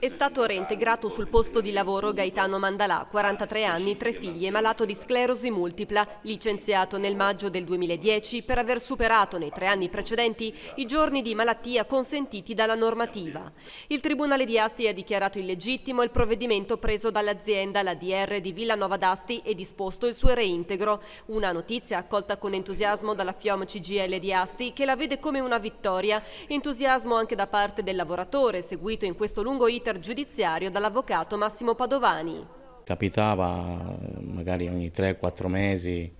È stato reintegrato sul posto di lavoro Gaetano Mandalà, 43 anni, tre figli e malato di sclerosi multipla, licenziato nel maggio del 2010 per aver superato nei tre anni precedenti i giorni di malattia consentiti dalla normativa. Il Tribunale di Asti ha dichiarato illegittimo il provvedimento preso dall'azienda, la DR di Villanova d'Asti, e disposto il suo reintegro. Una notizia accolta con entusiasmo dalla FIOM CGL di Asti che la vede come una vittoria. Entusiasmo anche da parte del lavoratore, seguito in questo lungo iter giudiziario dall'avvocato Massimo Padovani. Capitava magari ogni 3-4 mesi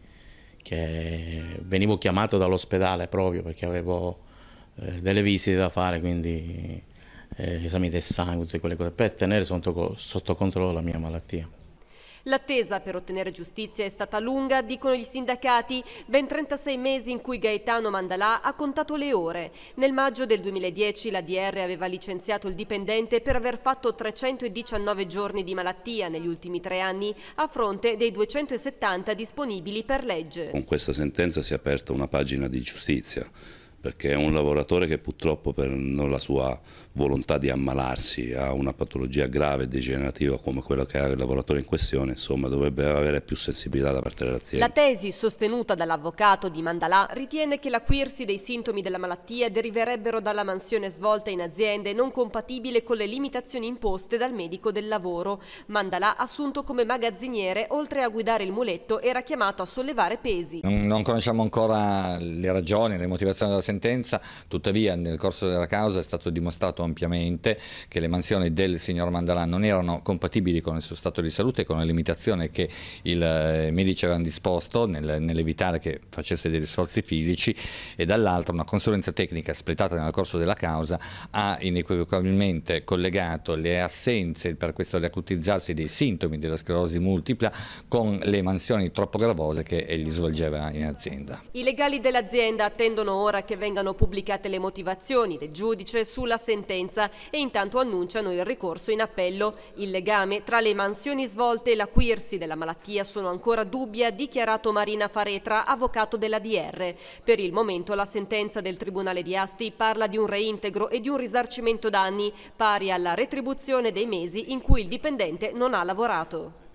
che venivo chiamato dall'ospedale proprio perché avevo eh, delle visite da fare, quindi eh, esami del sangue, tutte quelle cose, per tenere sotto controllo la mia malattia. L'attesa per ottenere giustizia è stata lunga, dicono gli sindacati, ben 36 mesi in cui Gaetano Mandalà ha contato le ore. Nel maggio del 2010 la DR aveva licenziato il dipendente per aver fatto 319 giorni di malattia negli ultimi tre anni, a fronte dei 270 disponibili per legge. Con questa sentenza si è aperta una pagina di giustizia perché è un lavoratore che purtroppo per non la sua volontà di ammalarsi ha una patologia grave e degenerativa come quella che ha il lavoratore in questione, insomma dovrebbe avere più sensibilità da parte dell'azienda. La tesi sostenuta dall'avvocato di Mandalà ritiene che l'acuirsi dei sintomi della malattia deriverebbero dalla mansione svolta in aziende non compatibile con le limitazioni imposte dal medico del lavoro. Mandalà, assunto come magazziniere, oltre a guidare il muletto, era chiamato a sollevare pesi. Non, non conosciamo ancora le ragioni, le motivazioni della sentenza, tuttavia nel corso della causa è stato dimostrato ampiamente che le mansioni del signor Mandalà non erano compatibili con il suo stato di salute e con la limitazione che il eh, medici aveva disposto nel, nell'evitare che facesse degli sforzi fisici e dall'altro una consulenza tecnica espletata nel corso della causa ha inequivocabilmente collegato le assenze, per questo riacutizzarsi dei sintomi della sclerosi multipla con le mansioni troppo gravose che egli svolgeva in azienda. I legali dell'azienda attendono ora che vengano pubblicate le motivazioni del giudice sulla sentenza e intanto annunciano il ricorso in appello. Il legame tra le mansioni svolte e l'acuirsi della malattia sono ancora dubbi, ha dichiarato Marina Faretra, avvocato della DR. Per il momento la sentenza del Tribunale di Asti parla di un reintegro e di un risarcimento danni pari alla retribuzione dei mesi in cui il dipendente non ha lavorato.